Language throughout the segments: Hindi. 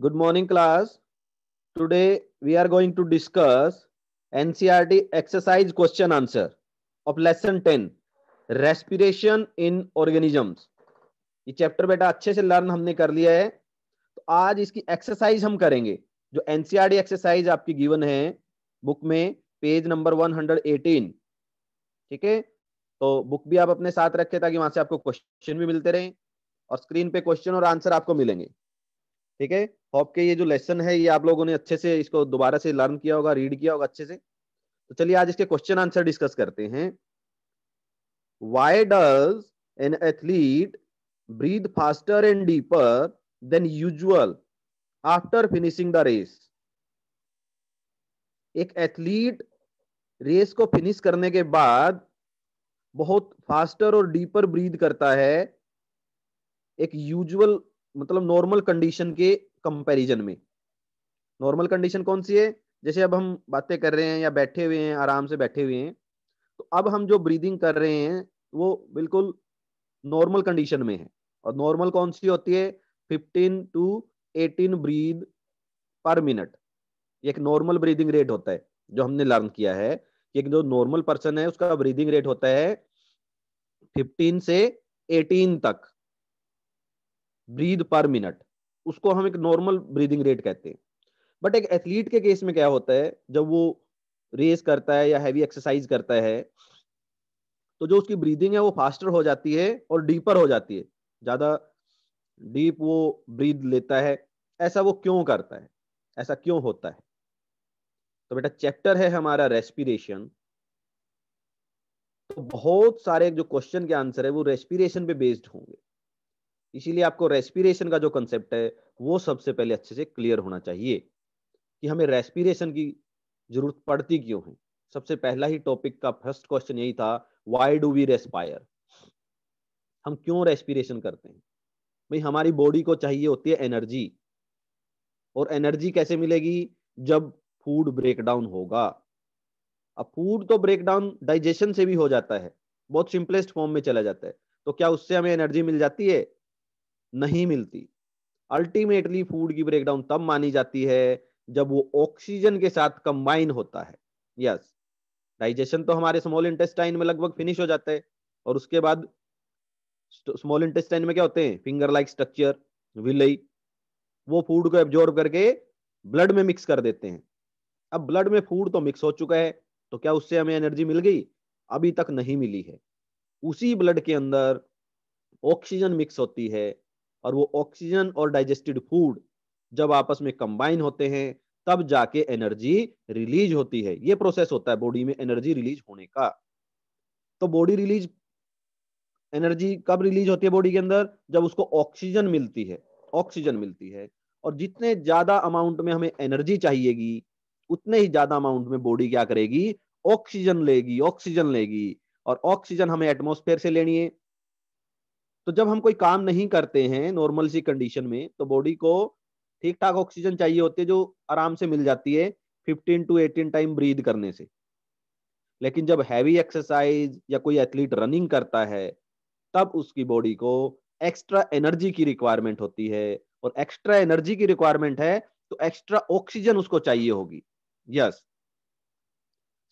Good morning class today we are going to discuss ncrt exercise question answer of lesson 10 respiration in organisms ये चैप्टर बेटा अच्छे से लर्न हमने कर लिया है तो आज इसकी एक्सरसाइज हम करेंगे जो एनसीईआरटी एक्सरसाइज e आपकी गिवन है बुक में पेज नंबर 118 ठीक है तो बुक भी आप अपने साथ रखें ताकि वहां से आपको क्वेश्चन भी मिलते रहे और स्क्रीन पे क्वेश्चन और आंसर आपको मिलेंगे ठीक है होप के ये जो लेसन है ये आप लोगों ने अच्छे से इसको दोबारा से लर्न किया होगा रीड किया होगा अच्छे से तो चलिए आज इसके क्वेश्चन आंसर डिस्कस करते हैं why does an athlete breathe faster and deeper than usual after finishing the race एक एथलीट रेस को फिनिश करने के बाद बहुत फास्टर और डीपर ब्रीद करता है एक यूजुअल मतलब नॉर्मल कंडीशन के कंपैरिजन में नॉर्मल कंडीशन कौन सी है जैसे अब हम बातें कर रहे हैं या बैठे हुए हैं आराम से बैठे हुए हैं तो अब हम जो ब्रीदिंग कर रहे हैं वो बिल्कुल नॉर्मल कंडीशन में है और नॉर्मल कौन सी होती है fifteen to eighteen breathe per minute एक नॉर्मल ब्रीदिंग रेट होता है जो हमने लर्न किया है कि जो नॉर्मल पर्सन है उसका ब्रीदिंग रेट होता है 15 से 18 तक ब्रीद पर मिनट उसको हम एक नॉर्मल ब्रीदिंग रेट कहते हैं बट एक एथलीट के केस में क्या होता है जब वो रेस करता है या हैवी एक्सरसाइज करता है तो जो उसकी ब्रीदिंग है वो फास्टर हो जाती है और डीपर हो जाती है ज्यादा डीप वो ब्रीद लेता है ऐसा वो क्यों करता है ऐसा क्यों होता है तो बेटा चैप्टर है हमारा रेस्पिरेशन तो बहुत सारे जो क्वेश्चन के आंसर है वो रेस्पिरेशन पे बेस्ड होंगे इसीलिए आपको रेस्पिरेशन का जो कंसेप्ट है वो सबसे पहले अच्छे से क्लियर होना चाहिए कि हमें रेस्पिरेशन की जरूरत पड़ती क्यों है सबसे पहला ही टॉपिक का फर्स्ट क्वेश्चन यही था वाई डू वी रेस्पायर हम क्यों रेस्पिरेशन करते हैं भाई हमारी बॉडी को चाहिए होती है एनर्जी और एनर्जी कैसे मिलेगी जब फूड ब्रेकडाउन होगा अब फूड तो ब्रेकडाउन डाइजेशन से भी हो जाता है बहुत सिंपलेस्ट फॉर्म में चला जाता है तो क्या उससे हमें एनर्जी मिल जाती है नहीं मिलती अल्टीमेटली फूड की ब्रेकडाउन तब मानी जाती है जब वो ऑक्सीजन के साथ कंबाइन होता है यस yes. डाइजेशन तो हमारे स्मॉल इंटेस्टाइन में लगभग फिनिश हो जाता है और उसके बाद स्मॉल इंटेस्टाइन में क्या होते हैं फिंगर लाइक स्ट्रक्चर विलई वो फूड को एब्जॉर्ब करके ब्लड में मिक्स कर देते हैं अब ब्लड में फूड तो मिक्स हो चुका है तो क्या उससे हमें एनर्जी मिल गई अभी तक नहीं मिली है उसी ब्लड के अंदर ऑक्सीजन मिक्स होती है और वो ऑक्सीजन और डाइजेस्टेड फूड जब आपस में कंबाइन होते हैं तब जाके एनर्जी रिलीज होती है ये प्रोसेस होता है बॉडी में एनर्जी रिलीज होने का तो बॉडी रिलीज एनर्जी कब रिलीज होती है बॉडी के अंदर जब उसको ऑक्सीजन मिलती है ऑक्सीजन मिलती है और जितने ज्यादा अमाउंट में हमें एनर्जी चाहिएगी उतने ही ज्यादा अमाउंट में बॉडी क्या करेगी ऑक्सीजन लेगी ऑक्सीजन लेगी और ऑक्सीजन हमें एटमोस्फेयर से लेनी है तो जब हम कोई काम नहीं करते हैं नॉर्मल सी कंडीशन में तो बॉडी को ठीक ठाक ऑक्सीजन चाहिए होती है जो आराम से मिल जाती है fifteen to eighteen time breathe करने से लेकिन जब हैवी एक्सरसाइज या कोई एथलीट रनिंग करता है तब उसकी बॉडी को एक्स्ट्रा एनर्जी की रिक्वायरमेंट होती है और एक्स्ट्रा एनर्जी की रिक्वायरमेंट है तो एक्स्ट्रा ऑक्सीजन उसको चाहिए होगी यस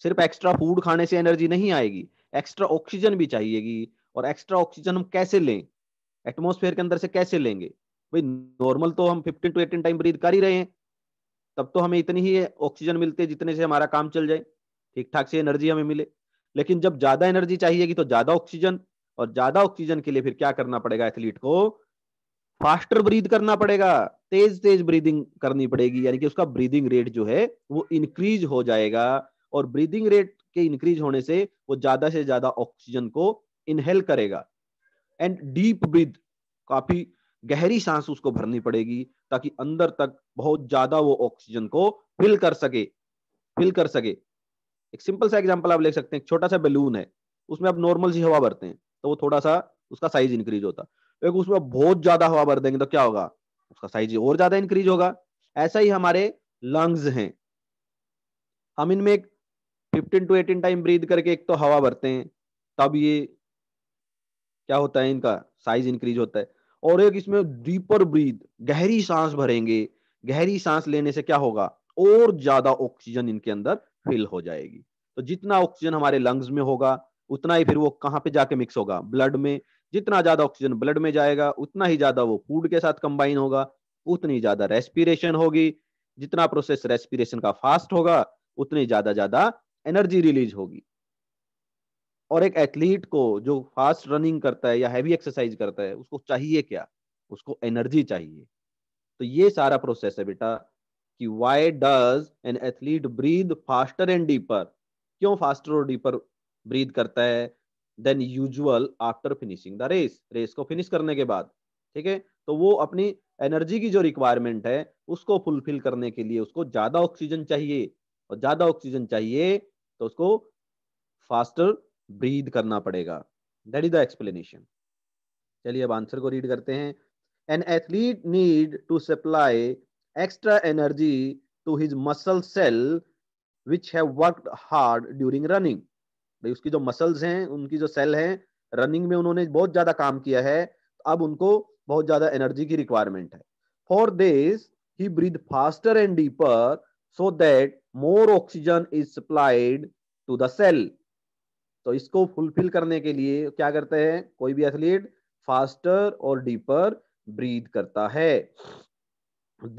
सिर्फ एक्स्ट्रा फूड खाने से एनर्जी नहीं आएगी एक्स्ट्रा ऑक्सीजन भी चाहिएगी और एक्स्ट्रा ऑक्सीजन हम कैसे लें एटमोसफेयर के अंदर से कैसे लेंगे भाई नॉर्मल तो हम 15 टू 18 टाइम ब्रीद कर ही रहे हैं तब तो हमें इतनी ही ऑक्सीजन मिलती है जितने से हमारा काम चल जाए ठीक ठाक से एनर्जी हमें मिले लेकिन जब ज्यादा एनर्जी चाहिएगी तो ज्यादा ऑक्सीजन और ज्यादा ऑक्सीजन के लिए फिर क्या करना पड़ेगा एथलीट को फास्टर ब्रीद करना पड़ेगा तेज तेज ब्रीदिंग करनी पड़ेगी यानी कि उसका ब्रीदिंग रेट जो है वो इंक्रीज हो जाएगा और ब्रीदिंग रेट के इंक्रीज होने से वो ज्यादा से ज्यादा ऑक्सीजन को इनहेल करेगा एंड डीप ब्रीथ काफी गहरी सांस उसको भरनी पड़ेगी ताकि अंदर तक बहुत ज्यादा वो ऑक्सीजन को फिल कर सके फिल कर सके एक सिंपल सा एग्जांपल आप ले सकते हैं छोटा सा बैलून है उसमें आप नॉर्मल सी हवा भरते हैं तो वो थोड़ा सा उसका साइज इंक्रीज होता है तो एक उसमें बहुत ज्यादा हवा भर देंगे तो क्या होगा उसका साइज और ज्यादा इंक्रीज होगा ऐसा ही हमारे लंग्स हैं हम इनमें एक fifteen to eighteen time breathe करके एक तो हवा भरते हैं तब ये क्या होता है इनका साइज इंक्रीज होता है और एक इसमें डीपर ब्रीद गहरी सांस भरेंगे गहरी सांस लेने से क्या होगा और ज्यादा ऑक्सीजन इनके अंदर फिल हो जाएगी तो जितना ऑक्सीजन हमारे लंग्स में होगा उतना ही फिर वो कहाँ पे जाके मिक्स होगा ब्लड में जितना ज्यादा ऑक्सीजन ब्लड में जाएगा उतना ही ज्यादा वो फूड के साथ कंबाइन होगा उतनी ज्यादा रेस्पिरेशन होगी जितना प्रोसेस रेस्पिरेशन का फास्ट होगा उतनी ज्यादा ज्यादा एनर्जी रिलीज होगी और एक एथलीट को जो फास्ट रनिंग करता है या हैवी एक्सरसाइज करता है उसको चाहिए क्या उसको एनर्जी चाहिए तो ये सारा प्रोसेस है बेटा कि why does an athlete breathe faster and deeper क्यों फास्टर और डीपर ब्रीद करता है than usual after finishing the race race को फिनिश करने के बाद ठीक है तो वो अपनी एनर्जी की जो रिक्वायरमेंट है उसको फुलफिल करने के लिए उसको ज्यादा ऑक्सीजन चाहिए और ज्यादा ऑक्सीजन चाहिए तो उसको फास्टर ब्रीद करना पड़ेगा दैट इज द एक्सप्लेनेशन चलिए अब आंसर को रीड करते हैं an athlete need to supply extra energy to his muscle cell which have worked hard during running भाई उसकी जो मसल्स हैं उनकी जो सेल हैं रनिंग में उन्होंने बहुत ज्यादा काम किया है अब उनको बहुत ज्यादा एनर्जी की रिक्वायरमेंट है for this he breathe faster and deeper so that more oxygen is supplied to the cell तो इसको फुलफिल करने के लिए क्या करते हैं कोई भी एथलीट फास्टर और डीपर ब्रीद करता है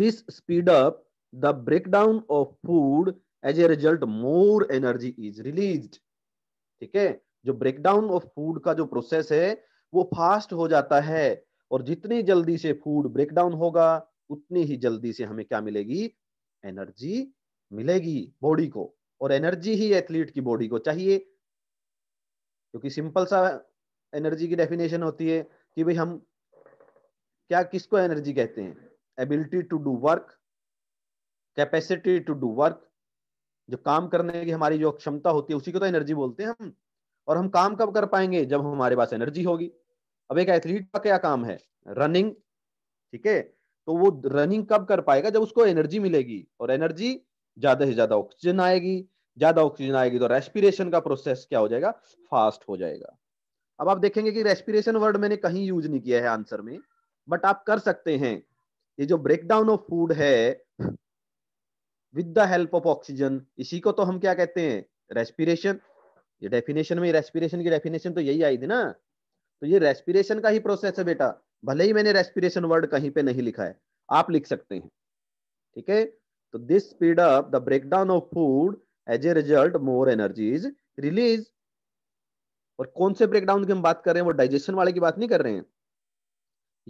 this speed up the breakdown of food as a result more energy is release ठीक है जो ब्रेकडाउन ऑफ फूड का जो प्रोसेस है वो फास्ट हो जाता है और जितनी जल्दी से फूड ब्रेकडाउन होगा उतनी ही जल्दी से हमें क्या मिलेगी एनर्जी मिलेगी बॉडी को और एनर्जी ही एथलीट की बॉडी को चाहिए क्योंकि सिंपल सा एनर्जी की डेफिनेशन होती है कि भाई हम क्या किसको एनर्जी कहते हैं ability to do work capacity to do work जो काम करने की हमारी जो क्षमता होती है उसी को तो एनर्जी बोलते हैं हम और हम काम कब कर पाएंगे जब हमारे पास एनर्जी होगी अब एक एथलीट का क्या काम है रनिंग ठीक है तो वो रनिंग कब कर पाएगा जब उसको एनर्जी मिलेगी और एनर्जी ज्यादा से ज्यादा ऑक्सीजन आएगी ज्यादा ऑक्सीजन आएगी तो रेस्पिरेशन का प्रोसेस क्या हो जाएगा फास्ट हो जाएगा अब आप देखेंगे कि रेस्पिरेशन वर्ड मैंने कहीं यूज नहीं किया है आंसर में बट आप कर सकते हैं ये जो ब्रेकडाउन ऑफ फूड है with the help of oxygen इसी को तो हम क्या कहते हैं रेस्पिरेशन ये डेफिनेशन में रेस्पिरेशन की डेफिनेशन तो यही आई थी ना तो ये रेस्पिरेशन का ही प्रोसेस है बेटा भले ही मैंने रेस्पिरेशन वर्ड कहीं पे नहीं लिखा है आप लिख सकते हैं ठीक है तो this speed up the breakdown of food as a result more energy is release और कौन से ब्रेकडाउन की हम बात कर रहे हैं वो डाइजेशन वाले की बात नहीं कर रहे हैं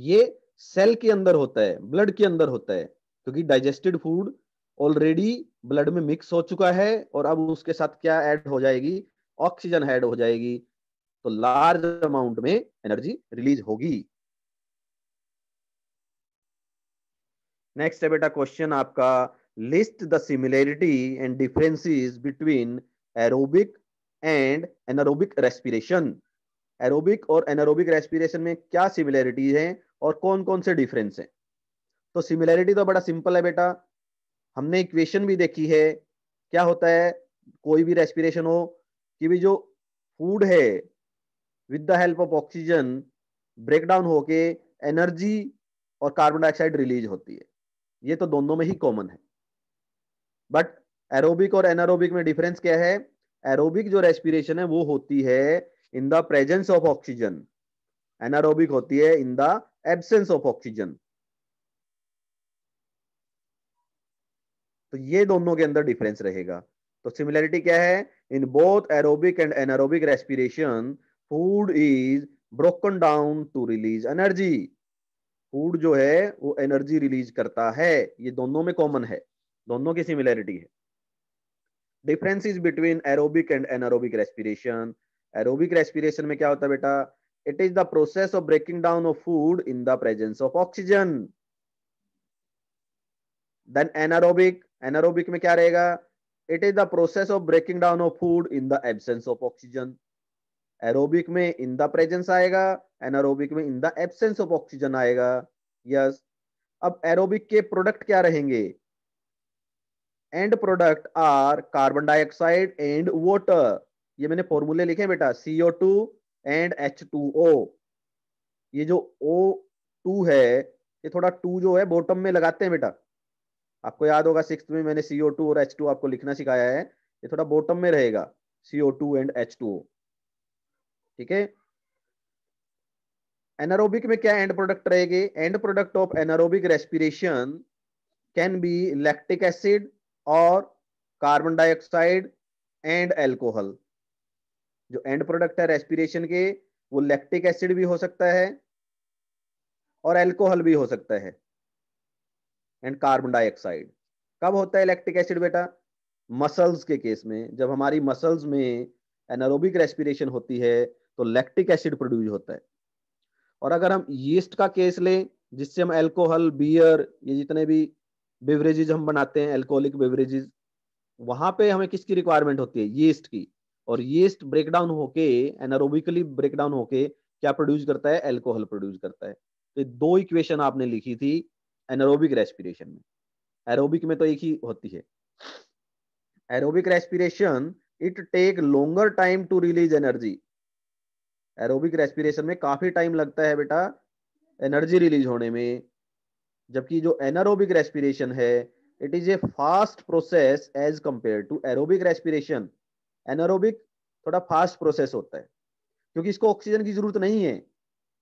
ये सेल के अंदर होता है ब्लड के अंदर होता है क्योंकि डाइजेस्टेड फूड ऑलरेडी ब्लड में मिक्स हो चुका है और अब उसके साथ क्या ऐड हो जाएगी ऑक्सीजन ऐड हो जाएगी तो लार्ज अमाउंट में एनर्जी रिलीज होगी नेक्स्ट है बेटा क्वेश्चन आपका list the similarity and differences between aerobic and anaerobic respiration aerobic or anaerobic respiration mein kya similarities हैं aur kon kon se difference हैं तो similarity to bada simple hai beta humne equation bhi dekhi hai kya hota hai koi bhi respiration ho ki bhi jo food hai with the help of oxygen break breakdown होके energy और कार्बन डाइऑक्साइड रिलीज होती है ये तो दोनों में ही कॉमन है बट एरोबिक और एनारोबिक में डिफरेंस क्या है एरोबिक जो रेस्पिरेशन है वो होती है in the presence of oxygen anaerobic होती है in the absence of oxygen तो ये दोनों के अंदर डिफरेंस रहेगा तो सिमिलैरिटी क्या है in both aerobic and anaerobic respiration food is broken down to release energy food जो है वो एनर्जी रिलीज करता है ये दोनों में कॉमन है दोनों की सिमिलैरिटी है difference is between aerobic and anaerobic respiration aerobic respiration में क्या होता है बेटा it is the process of breaking down of food in the presence of oxygen then anaerobic anaerobic में क्या रहेगा it is the process of breaking down of food in the absence of oxygen aerobic में इन द प्रेजेंस आएगा एनारोबिक में in the absence of oxygen आएगा यस yes. अब एरोबिक के प्रोडक्ट क्या रहेंगे end product are carbon dioxide and water ये मैंने फॉर्मूले लिखे बेटा CO two and H two O ये जो ओ टू है ये थोड़ा टू जो है बॉटम में लगाते हैं बेटा आपको याद होगा सिक्स में मैंने सीओ टू और एच टू आपको लिखना सिखाया है ये थोड़ा बॉटम में रहेगा CO two and H two O ठीक है एनारोबिक में क्या एंड प्रोडक्ट रहेगा end product of anaerobic respiration can be lactic acid और कार्बन डाइऑक्साइड एंड एल्कोहल जो एंड प्रोडक्ट है रेस्पिरेशन के वो लैक्टिक एसिड भी हो सकता है और एल्कोहल भी हो सकता है एंड कार्बन डाइऑक्साइड कब होता है लैक्टिक एसिड बेटा मसल्स के केस में जब हमारी मसल्स में एनारोबिक रेस्पिरेशन होती है तो लैक्टिक एसिड प्रोड्यूस होता है और अगर हम यीस्ट का केस लें जिससे हम एल्कोहल बियर ये जितने भी बेवरेजेज हम बनाते हैं एल्कोहलिक बेवरेजेज वहां पे हमें किसकी रिक्वायरमेंट होती है यीस्ट की और यीस्ट ब्रेकडाउन होके एनारोबिकली ब्रेकडाउन होके क्या प्रोड्यूस करता है एल्कोहल प्रोड्यूस करता है तो दो इक्वेशन आपने लिखी थी एनारोबिक रेस्पिरेशन में एरोबिक में तो एक ही होती है aerobic respiration it take longer time to release energy aerobic respiration में काफी टाइम लगता है बेटा एनर्जी रिलीज होने में जबकि जो एनारोबिक रेस्पिरेशन है it is a fast process as compare to aerobic respiration anaerobic थोड़ा फास्ट प्रोसेस होता है क्योंकि इसको ऑक्सीजन की जरूरत नहीं है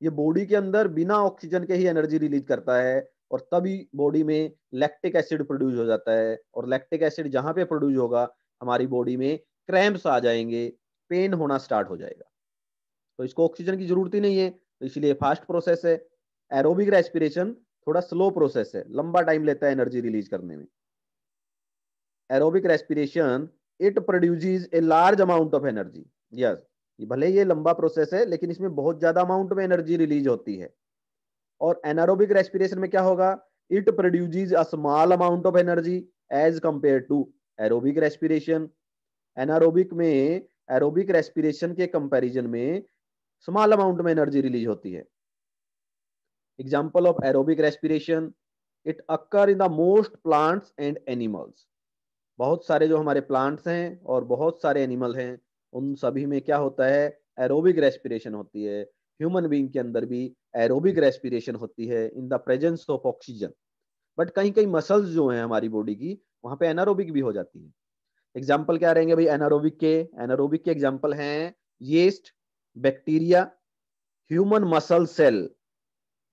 ये बॉडी के अंदर बिना ऑक्सीजन के ही एनर्जी रिलीज करता है और तभी बॉडी में लैक्टिक एसिड प्रोड्यूस हो जाता है और लैक्टिक एसिड जहां पे प्रोड्यूस होगा हमारी बॉडी में क्रैम्प्स आ जाएंगे पेन होना स्टार्ट हो जाएगा तो इसको ऑक्सीजन की जरूरत ही नहीं है तो इसलिए फास्ट प्रोसेस है एरोबिक रेस्पिरेशन थोड़ा स्लो प्रोसेस है लंबा टाइम लेता है एनर्जी रिलीज करने में aerobic respiration it produce a large amount of energy yes भले ये लंबा प्रोसेस है लेकिन इसमें बहुत ज्यादा अमाउंट में एनर्जी रिलीज होती है और एनारोबिक रेस्पिरेशन में क्या होगा it produce a small amount of energy as compare to aerobic respiration anaerobic में एरोबिक रेस्पिरेशन के कंपैरिजन में स्मॉल अमाउंट में एनर्जी रिलीज होती है Example of aerobic respiration. It occur in the most plants and animals. बहुत सारे जो हमारे प्लांट्स हैं और बहुत सारे एनिमल हैं उन सभी में क्या होता है एरोबिक रेस्पिरेशन होती है ह्यूमन बींग के अंदर भी एरोबिक रेस्पिरेशन होती है in the presence of oxygen but कहीं कहीं मसल्स जो हैं हमारी बॉडी की वहां पे एनारोबिक भी हो जाती है एग्जाम्पल क्या रहेंगे भाई एनारोबिक के एनारोबिक के एग्जाम्पल हैं yeast bacteria human muscle cell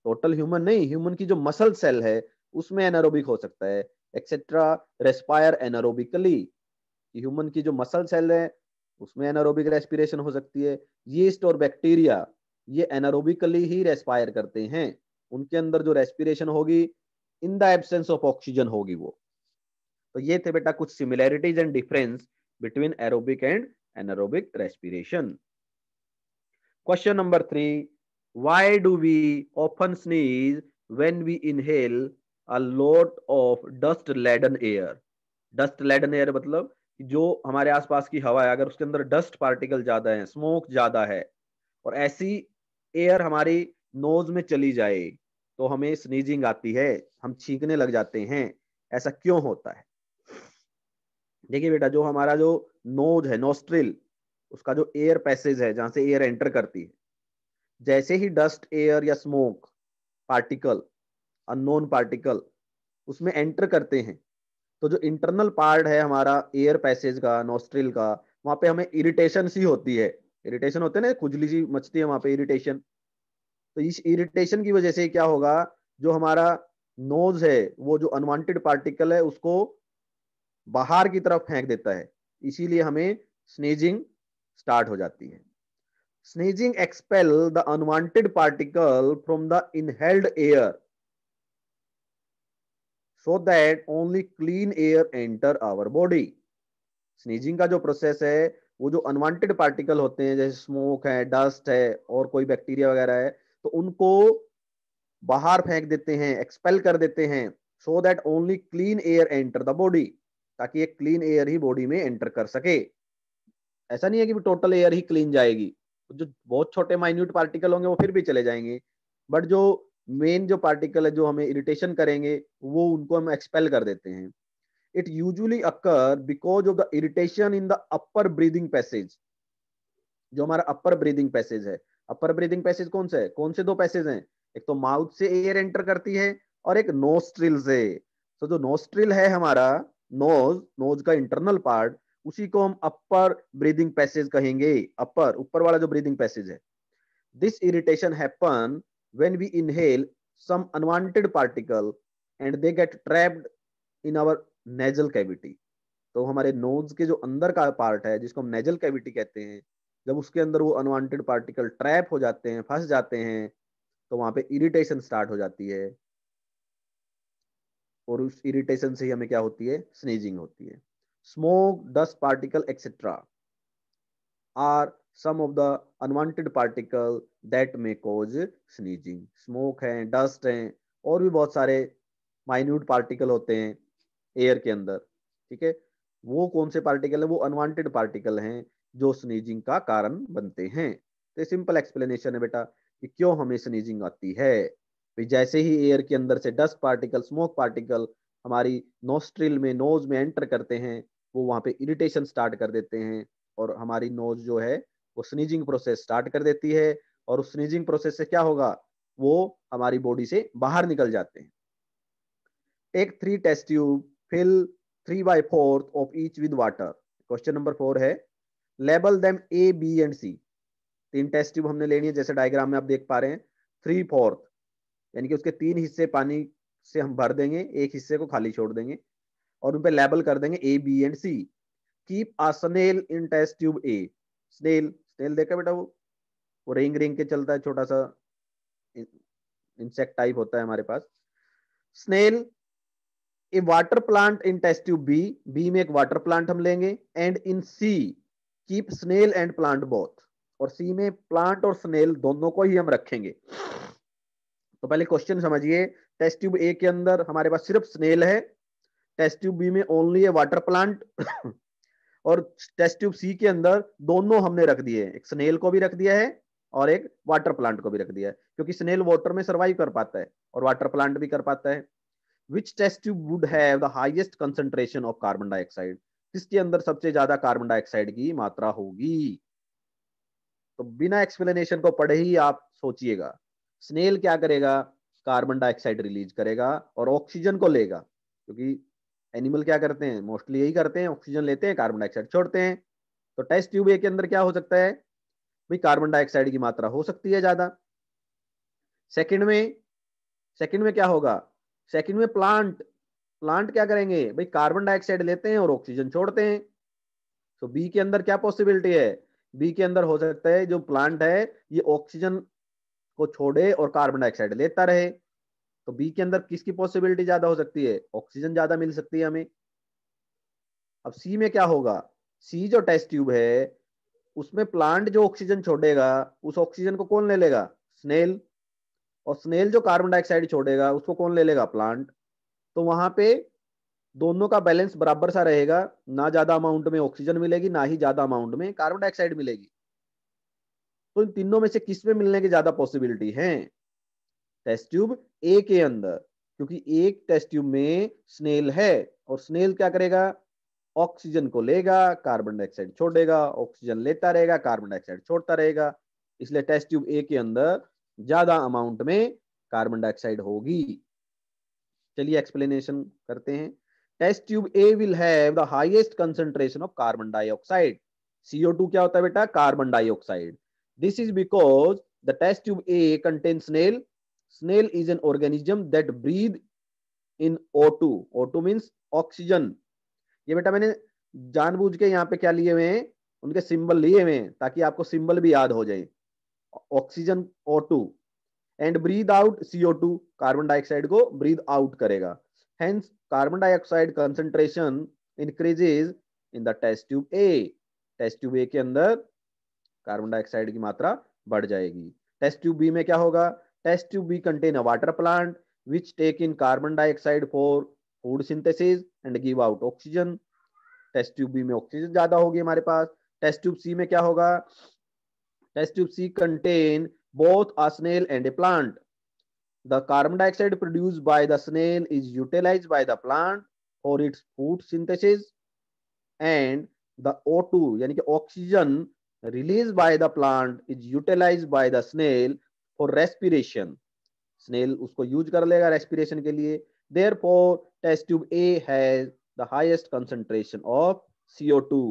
total human नहीं ह्यूमन की जो मसल सेल है उसमें एनारोबिक हो सकता है एक्सेट्रा रेस्पायर एनारोबिकली ह्यूमन की जो मसल सेल है उसमें एनारोबिक रेस्पिरेशन हो सकती है यीस्ट और बैक्टीरिया ये एनारोबिकली ही रेस्पायर करते हैं उनके अंदर जो रेस्पिरेशन होगी in the absence of oxygen होगी वो तो ये थे बेटा कुछ similarities and difference between aerobic and anaerobic respiration question number three why do we often sneeze when we inhale a lot of dust laden air dust laden air मतलब जो हमारे आसपास की हवा है अगर उसके अंदर डस्ट पार्टिकल ज्यादा है स्मोक ज्यादा है और ऐसी एयर हमारी नोज में चली जाए तो हमें स्नीजिंग आती है हम छींकने लग जाते हैं ऐसा क्यों होता है देखिए बेटा जो हमारा जो नोज है नोस्ट्रिल उसका जो एयर पैसेज है जहां से एयर एंटर करती है जैसे ही डस्ट एयर या स्मोक पार्टिकल अननोन पार्टिकल उसमें एंटर करते हैं तो जो इंटरनल पार्ट है हमारा एयर पैसेज का नोस्ट्रिल का वहां पे हमें इरिटेशन सी होती है इरिटेशन होते ना खुजली सी मचती है वहां पे इरिटेशन तो इस इरिटेशन की वजह से क्या होगा जो हमारा नोज है वो जो अनवांटेड पार्टिकल है उसको बाहर की तरफ फेंक देता है इसीलिए हमें स्नेजिंग स्टार्ट हो जाती है sneezing expel the unwanted particle from the inhaled air so that only clean air enter our body sneezing का जो process है वो जो unwanted particle होते हैं जैसे smoke है dust है और कोई bacteria वगैरह है तो उनको बाहर फेंक देते हैं expel कर देते हैं so that only clean air enter the body ताकि एक clean air ही body में enter कर सके ऐसा नहीं है कि टोटल एयर ही क्लीन जाएगी जो बहुत छोटे माइन्यूट पार्टिकल होंगे वो फिर भी चले जाएंगे बट जो मेन जो पार्टिकल है जो हमें इरिटेशन करेंगे वो उनको हम एक्सपेल कर देते हैं it usually occur because of the irritation in the upper breathing passage जो हमारा अपर ब्रीदिंग पैसेज है अपर ब्रीदिंग पैसेज कौन सा है कौन से दो पैसेज हैं एक तो माउथ से एयर एंटर करती है और एक नोस्ट्रिल से तो जो नोस्ट्रिल है हमारा नोज नोज का इंटरनल पार्ट उसी को हम अपर ब्रीदिंग पैसेज कहेंगे अपर ऊपर वाला जो ब्रीदिंग पैसेज है this irritation happen when we inhale some unwanted particle and they get trapped in our nasal cavity तो हमारे नोज के जो अंदर का पार्ट है जिसको हम नेजल कैविटी कहते हैं जब उसके अंदर वो अनवांटेड पार्टिकल ट्रैप हो जाते हैं फंस जाते हैं तो वहां पे इरिटेशन स्टार्ट हो जाती है और उस इरिटेशन से ही हमें क्या होती है स्नीजिंग होती है smoke, dust particle, etc. are some of the unwanted particle that may cause sneezing. Smoke है dust है और भी बहुत सारे माइन्यूट पार्टिकल होते हैं एयर के अंदर ठीक है वो कौन से पार्टिकल है वो अनवांटेड पार्टिकल हैं जो स्नीजिंग का कारण बनते हैं तो सिंपल एक्सप्लेनेशन है बेटा कि क्यों हमें स्नीजिंग आती है जैसे ही एयर के अंदर से डस्ट पार्टिकल स्मोक पार्टिकल हमारी नोस्ट्रिल में नोज में एंटर करते हैं वो वहाँ पे इरिटेशन स्टार्ट कर देते हैं और हमारी नोज जो है वो स्नीजिंग प्रोसेस स्टार्ट कर देती है और उस स्नीजिंग प्रोसेस से क्या होगा वो हमारी बॉडी से बाहर निकल जाते हैं एक three test tube fill three by fourth of each with water question number four है label them A B and C तीन टेस्ट ट्यूब हमने लेनी है जैसे डायग्राम में आप देख पा रहे हैं थ्री फोर्थ यानी कि उसके तीन हिस्से पानी से हम भर देंगे एक हिस्से को खाली छोड़ देंगे और उनपे लेबल कर देंगे A B and C keep a snail in test tube A snail snail देखा बेटा वो वो रिंग रिंग के चलता है छोटा सा इंसेक्ट टाइप होता है हमारे पास snail a water plant in test tube B B में एक वाटर प्लांट हम लेंगे and in C keep snail and plant both और सी में प्लांट और स्नेल दोनों को ही हम रखेंगे तो पहले क्वेश्चन समझिए टेस्ट ट्यूब ए के अंदर हमारे पास सिर्फ स्नेल है टेस्ट ट्यूब बी में ओनली ए वाटर प्लांट और टेस्ट ट्यूब सी के अंदर दोनों हमने रख दिए एक स्नेल को भी रख दिया है और एक वाटर प्लांट को भी रख दिया है क्योंकि स्नेल वाटर में सर्वाइव कर पाता है और वाटर प्लांट भी कर पाता है which test tube would have the highest of carbon dioxide किसके अंदर सबसे ज्यादा कार्बन डाइऑक्साइड की मात्रा होगी तो बिना एक्सप्लेनेशन को पढ़े ही आप सोचिएगा स्नेल क्या करेगा कार्बन डाइऑक्साइड रिलीज करेगा और ऑक्सीजन को लेगा क्योंकि एनिमल क्या करते हैं मोस्टली यही करते हैं ऑक्सीजन लेते हैं कार्बन डाइऑक्साइड छोड़ते हैं तो टेस्ट ट्यूब के अंदर क्या हो सकता है भाई कार्बन डाइऑक्साइड की मात्रा हो सकती है ज्यादा सेकंड में सेकंड में क्या होगा सेकंड में प्लांट प्लांट क्या करेंगे भाई कार्बन डाइऑक्साइड लेते हैं और ऑक्सीजन छोड़ते हैं तो बी के अंदर क्या पॉसिबिलिटी है बी के अंदर हो सकता है जो प्लांट है ये ऑक्सीजन को छोड़े और कार्बन डाइऑक्साइड लेता रहे तो बी के अंदर किसकी पॉसिबिलिटी ज्यादा हो सकती है ऑक्सीजन ज्यादा मिल सकती है हमें अब सी में क्या होगा सी जो टेस्ट ट्यूब है उसमें प्लांट जो ऑक्सीजन छोड़ेगा उस ऑक्सीजन को कौन ले लेगा स्नेल और स्नेल जो कार्बन डाइऑक्साइड छोड़ेगा उसको कौन ले लेगा प्लांट तो वहां पे दोनों का बैलेंस बराबर सा रहेगा ना ज्यादा अमाउंट में ऑक्सीजन मिलेगी ना ही ज्यादा अमाउंट में कार्बन डाइऑक्साइड मिलेगी तो इन तीनों में से किस में मिलने की ज्यादा पॉसिबिलिटी है टेस्ट ट्यूब ए के अंदर क्योंकि एक टेस्ट ट्यूब में स्नेल है और स्नेल क्या करेगा ऑक्सीजन को लेगा कार्बन डाइऑक्साइड छोड़ेगा ऑक्सीजन लेता रहेगा कार्बन डाइऑक्साइड छोड़ता रहेगा इसलिए टेस्ट ट्यूब ए के अंदर ज्यादा अमाउंट में कार्बन डाइऑक्साइड होगी चलिए एक्सप्लेनेशन करते हैं test tube A will have the highest concentration of carbon dioxide CO two क्या होता है बेटा carbon dioxide This is because the test tube A contains snail. Snail is an organism that breathe in O2. O2 means oxygen. ये बेटा मैंने जानबूझ ke yahan pe kya liye hue hain unke symbol liye hue hain taki aapko symbol bhi yaad ho jaye oxygen O2 and breathe out CO2 carbon dioxide ko breathe out karega hence carbon dioxide concentration increases in the test tube a test tube a ke andar carbon dioxide की मात्रा बढ़ जाएगी टेस्ट ट्यूब बी में क्या होगा test tube B contain a water plant which take in carbon dioxide for food synthesis and give out oxygen test tube B में ऑक्सीजन ज्यादा होगी हमारे पास टेस्ट ट्यूब सी में क्या होगा test tube C contain both a snail and a plant the carbon dioxide produce by the snail is utilize by the plant for its food synthesis and the O two यानी कि oxygen released by the plant is utilized by the snail for respiration snail usko use kar lega respiration ke liye therefore test tube a has the highest concentration of co2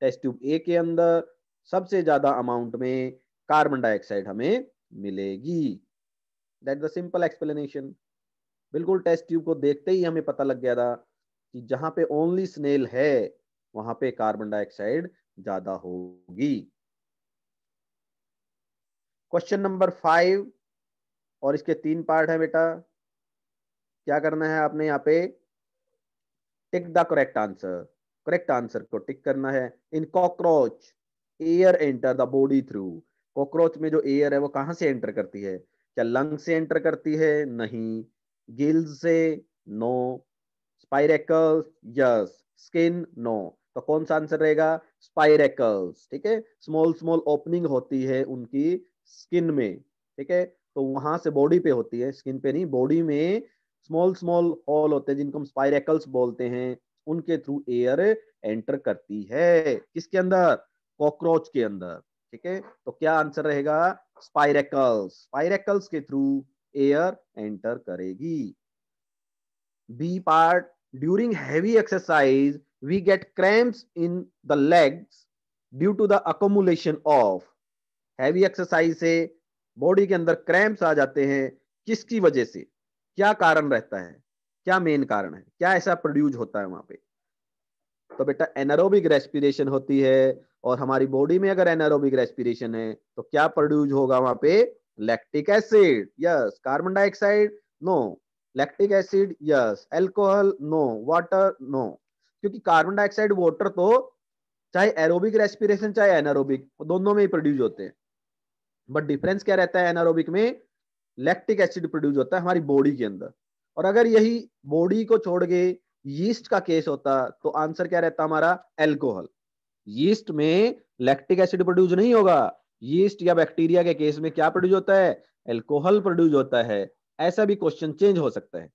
test tube a ke andar sabse ज्यादा amount mein carbon dioxide hame milegi that the simple explanation bilkul test tube ko dekhte hi hame pata lag gaya tha ki jahan pe only snail hai वहां पे कार्बन डाइऑक्साइड ज्यादा होगी क्वेश्चन नंबर फाइव और इसके तीन पार्ट है बेटा क्या करना है आपने यहाँ पे tick the correct answer correct answer को टिक करना है in cockroach air enter the body through cockroach में जो एयर है वो कहां से एंटर करती है क्या लंग से एंटर करती है नहीं गिल्स से no spiracles yes skin no तो कौन सा आंसर रहेगा स्पाइरेकल्स ठीक है स्मॉल स्मॉल ओपनिंग होती है उनकी स्किन में ठीक है तो वहां से बॉडी पे होती है स्किन पे नहीं बॉडी में स्मॉल स्मॉल होल होते हैं जिनको हम स्पाइरेकल्स बोलते हैं उनके थ्रू एयर एंटर करती है किसके अंदर कॉकरोच के अंदर ठीक है तो क्या आंसर रहेगा स्पाइरेकल्स स्पाइरेकल्स के थ्रू एयर एंटर करेगी B part during heavy exercise we get cramps in the legs due to the accumulation of heavy exercise से बॉडी के अंदर क्रैम्प्स आ जाते हैं किसकी वजह से क्या कारण रहता है क्या मेन कारण है क्या ऐसा प्रोड्यूज होता है वहां पे तो बेटा एनारोबिक रेस्पिरेशन होती है और हमारी बॉडी में अगर एनारोबिक रेस्पिरेशन है तो क्या प्रोड्यूस होगा वहां पे lactic acid yes carbon dioxide no lactic acid yes alcohol no water no क्योंकि कार्बन डाइऑक्साइड वाटर तो चाहे एरोबिक रेस्पिरेशन चाहे एनारोबिक दोनों में ही प्रोड्यूस होते हैं बट डिफरेंस क्या रहता है एनारोबिक में लैक्टिक एसिड प्रोड्यूस होता है हमारी बॉडी के अंदर और अगर यही बॉडी को छोड़ के यीस्ट का केस होता तो आंसर क्या रहता हमारा एल्कोहल यीस्ट में लैक्टिक एसिड प्रोड्यूस नहीं होगा यीस्ट या बैक्टीरिया के केस में क्या प्रोड्यूस होता है एल्कोहल प्रोड्यूस होता है ऐसा भी क्वेश्चन चेंज हो सकता है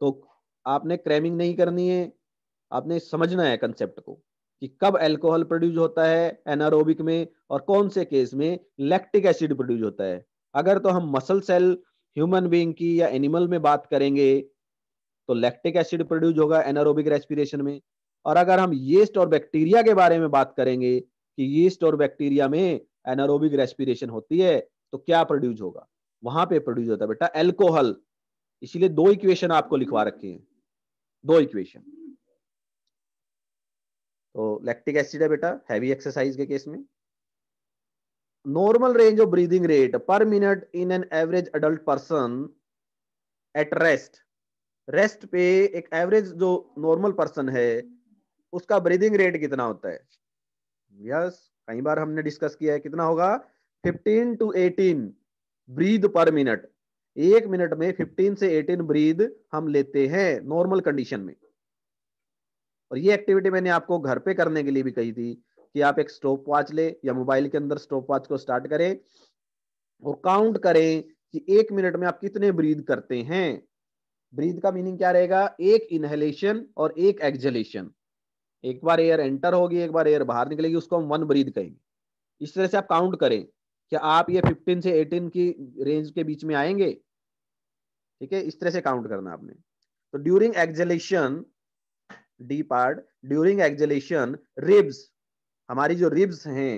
तो आपने क्रैमिंग नहीं करनी है आपने समझना है कंसेप्ट को कि कब एल्कोहल प्रोड्यूस होता है एनारोबिक में और कौन से केस में लैक्टिक एसिड प्रोड्यूस होता है अगर तो हम मसल सेल ह्यूमन बींग की या एनिमल में बात करेंगे तो लैक्टिक एसिड प्रोड्यूस होगा एनारोबिक रेस्पिरेशन में और अगर हम यीस्ट और बैक्टीरिया के बारे में बात करेंगे कि यीस्ट और बैक्टीरिया में एनारोबिक रेस्पिरेशन होती है तो क्या प्रोड्यूस होगा वहां पे प्रोड्यूस होता है बेटा एल्कोहल इसीलिए दो इक्वेशन आपको लिखवा रखे हैं दो इक्वेशन तो लैक्टिक एसिड है बेटा हैवी एक्सरसाइज के केस में normal range of breathing rate per minute in an average adult person at rest rest पे एक एवरेज जो नॉर्मल पर्सन है उसका ब्रीदिंग रेट कितना होता है यस yes, कई बार हमने डिस्कस किया है कितना होगा 15 टू 18 ब्रीद पर मिनट एक मिनट में 15 से 18 ब्रीद हम लेते हैं नॉर्मल कंडीशन में और ये एक्टिविटी मैंने आपको घर पे करने के लिए भी कही थी कि आप एक स्टॉप वॉच ले या मोबाइल के अंदर स्टॉप वॉच को स्टार्ट करें और काउंट करें कि एक मिनट में आप कितने ब्रीद करते हैं ब्रीद का मीनिंग क्या रहेगा एक इनहेलेशन और एक एक्जलेशन एक बार एयर एंटर होगी एक बार एयर बाहर निकलेगी उसको हम वन ब्रीद कहेंगे इस तरह से आप काउंट करें क्या आप ये 15 से 18 की रेंज के बीच में आएंगे ठीक है इस तरह से काउंट करना आपने तो during exhalation D part during exhalation ribs हमारी जो रिब्स हैं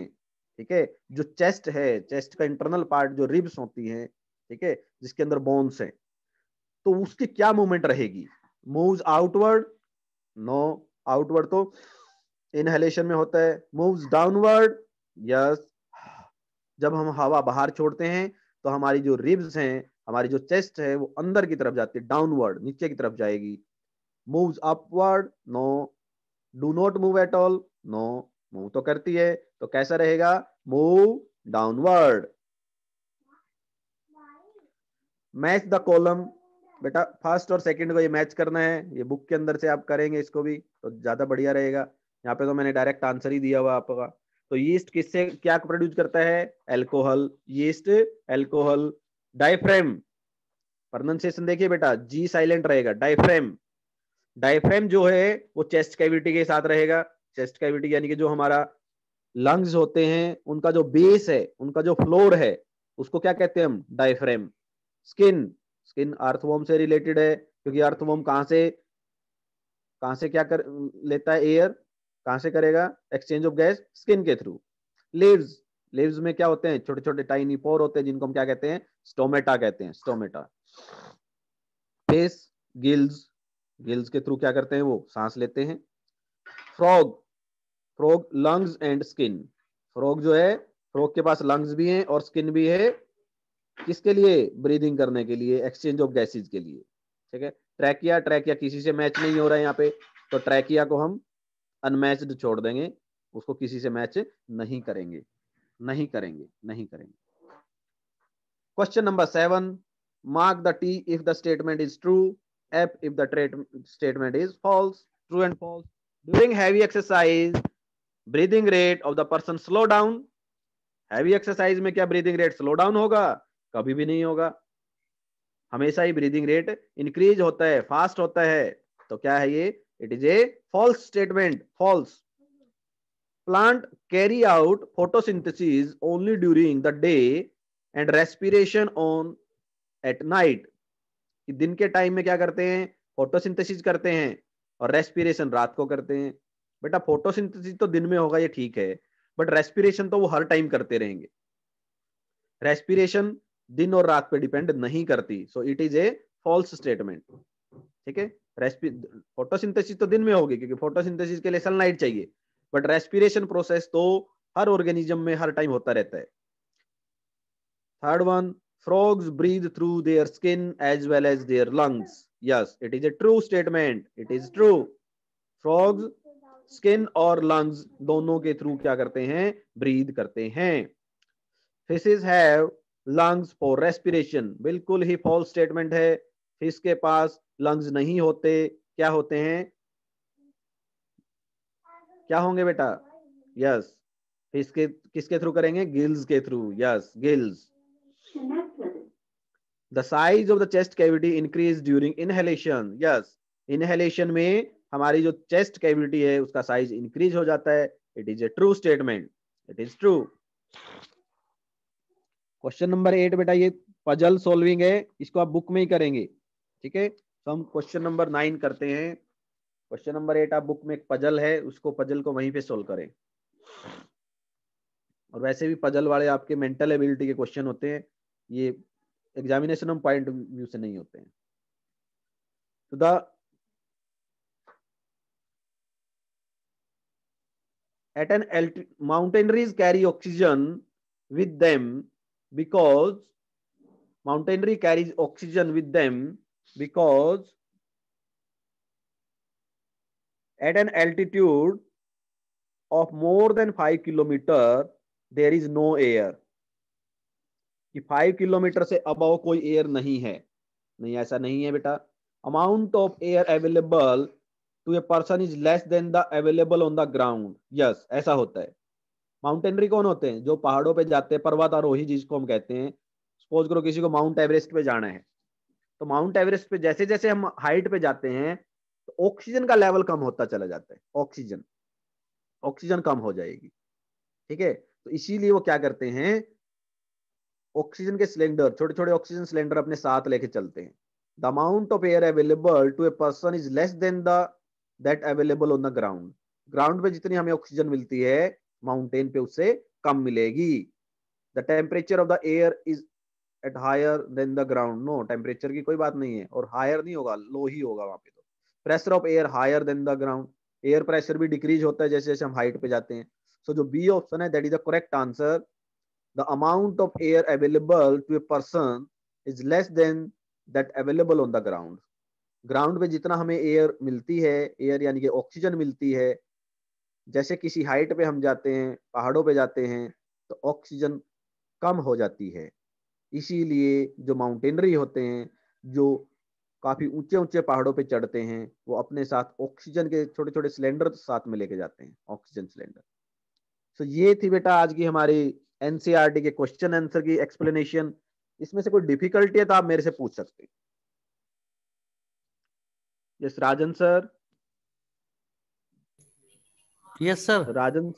ठीक है जो चेस्ट है चेस्ट का इंटरनल पार्ट जो रिब्स होती है ठीक है जिसके अंदर बोन्स हैं तो उसकी क्या मूवमेंट रहेगी मूव्स आउटवर्ड नो आउटवर्ड तो इनहेलेशन में होता है मूव्स डाउनवर्ड यस जब हम हवा बाहर छोड़ते हैं तो हमारी जो रिब्स हैं हमारी जो चेस्ट है वो अंदर की तरफ जाती है डाउनवर्ड नीचे की तरफ जाएगी moves upward no do not move at all no move तो करती है तो कैसा रहेगा move downward match the column बेटा फर्स्ट और सेकंड को ये मैच करना है ये बुक के अंदर से आप करेंगे इसको भी तो ज्यादा बढ़िया रहेगा यहाँ पे तो मैंने डायरेक्ट आंसर ही दिया हुआ आपका तो यीस्ट किससे क्या प्रोड्यूस करता है alcohol yeast alcohol diaphragm pronunciation देखिए बेटा जी साइलेंट रहेगा डायफ्रेम डायफ्रेम जो है वो चेस्ट कैविटी के साथ रहेगा चेस्ट कैविटी यानी कि जो हमारा लंग्स होते हैं उनका जो बेस है उनका जो फ्लोर है उसको क्या कहते हैं हम डायफ्रेम स्किन स्किन अर्थवोम से रिलेटेड है क्योंकि अर्थवोम कहां से कहां से क्या कर लेता है एयर कहां से करेगा एक्सचेंज ऑफ गैस स्किन के थ्रू लिव्स लिव्स में क्या होते हैं छोटे छोटे टाइनी पोर होते हैं जिनको हम क्या कहते हैं स्टोमेटा कहते हैं स्टोमेटा फेस गिल्स गिल्स के थ्रू क्या करते हैं वो सांस लेते हैं frog frog lungs and skin frog जो है फ्रॉग के पास लंग्स भी हैं और स्किन भी है किसके लिए ब्रीदिंग करने के लिए एक्सचेंज ऑफ गैसेज के लिए ठीक है ट्रैकिया ट्रैकिया किसी से मैच नहीं हो रहा है यहाँ पे तो ट्रैकिया को हम अनमैच्ड छोड़ देंगे उसको किसी से मैच नहीं करेंगे नहीं करेंगे नहीं करेंगे question number seven mark the T if the statement is true F if the trait statement is false true and false during heavy exercise breathing rate of the person slow down heavy exercise में क्या ब्रीदिंग रेट स्लो डाउन होगा कभी भी नहीं होगा हमेशा ही ब्रीदिंग रेट इंक्रीज होता है फास्ट होता है तो क्या है ये it is a false statement false plant carry out photosynthesis only during the day and respiration on at night दिन के टाइम में क्या करते हैं फोटोसिंथेसिस करते हैं और रेस्पिरेशन रात को करते हैं बेटा फोटोसिंथेसिस तो दिन में होगा ये ठीक है बट रेस्पिरेशन तो वो हर टाइम करते रहेंगे रेस्पिरेशन दिन और रात पे डिपेंड नहीं करती so it is a false statement ठीक है फोटोसिंथेसिस तो दिन में होगी क्योंकि फोटोसिंथेसिस के लिए सनलाइट चाहिए बट रेस्पिरेशन प्रोसेस तो हर ऑर्गेनिज्म में हर टाइम होता रहता है third one frogs breathe through their skin as well as their lungs yes it is a true statement it is true frogs skin और लंग्स दोनों के थ्रू क्या करते हैं ब्रीद करते हैं fishes have lungs for respiration बिल्कुल ही फॉल्स स्टेटमेंट है फिश के पास लंग्स नहीं होते क्या होते हैं क्या होंगे बेटा यस इसके किसके थ्रू करेंगे गिल्स के through yes gills the size of the chest cavity increase during inhalation yes inhalation में हमारी जो चेस्ट कैविटी है उसका साइज इंक्रीज हो जाता है it is a true statement it is true question number eight बेटा ये पजल सॉल्विंग है इसको आप बुक में ही करेंगे ठीक है तो हम क्वेश्चन नंबर नाइन करते हैं क्वेश्चन नंबर एट आप बुक में एक पजल है उसको पजल को वहीं पे सोल्व करें और वैसे भी पजल वाले आपके मेंटल एबिलिटी के क्वेश्चन होते हैं ये एग्जामिनेशन पॉइंट व्यू से नहीं होते हैं तो the at an mountaineers carry oxygen with them because mountaineer carries oxygen with them because at an altitude of more than 5 km there is no air कि 5 किलोमीटर से above कोई एयर नहीं है नहीं ऐसा नहीं है बेटा amount of air available to a person is less than the available on the ground yes ऐसा होता है माउंटेनरी कौन होते हैं जो पहाड़ों पे जाते हैं पर्वतारोही जिसको हम कहते हैं सपोज करो किसी को माउंट एवरेस्ट पे जाना है तो माउंट एवरेस्ट पे जैसे जैसे हम हाइट पे जाते हैं तो ऑक्सीजन का लेवल कम होता चला जाता है ऑक्सीजन ऑक्सीजन कम हो जाएगी ठीक है तो इसीलिए वो क्या करते हैं ऑक्सीजन के सिलेंडर छोटे छोटे ऑक्सीजन सिलेंडर अपने साथ लेके चलते हैं the amount of air available to a person is less than the that available on the ground ground में जितनी हमें ऑक्सीजन मिलती है माउंटेन पे उससे कम मिलेगी the temperature of the air is at higher than the ground no temperature की कोई बात नहीं है और हायर नहीं होगा लो ही होगा वहां पे तो pressure of air higher than the ground air pressure भी डिक्रीज होता है जैसे जैसे हम हाइट पे जाते हैं सो so, जो बी ऑप्शन है that is the correct answer the amount of air available to a person is less than that available on the ground ground पे जितना हमें एयर मिलती है एयर यानी कि ऑक्सीजन मिलती है जैसे किसी हाइट पे हम जाते हैं पहाड़ों पे जाते हैं तो ऑक्सीजन कम हो जाती है इसीलिए जो माउंटेनरी होते हैं जो काफ़ी ऊंचे ऊंचे पहाड़ों पे चढ़ते हैं वो अपने साथ ऑक्सीजन के छोटे छोटे सिलेंडर साथ में लेके जाते हैं ऑक्सीजन सिलेंडर सो ये थी बेटा आज की हमारी एनसीआर e के क्वेश्चन आंसर की एक्सप्लेनेशन इसमें से कोई डिफिकल्टी है तो आप मेरे से पूछ सकते हैं yes Rajan sir yes sir राजन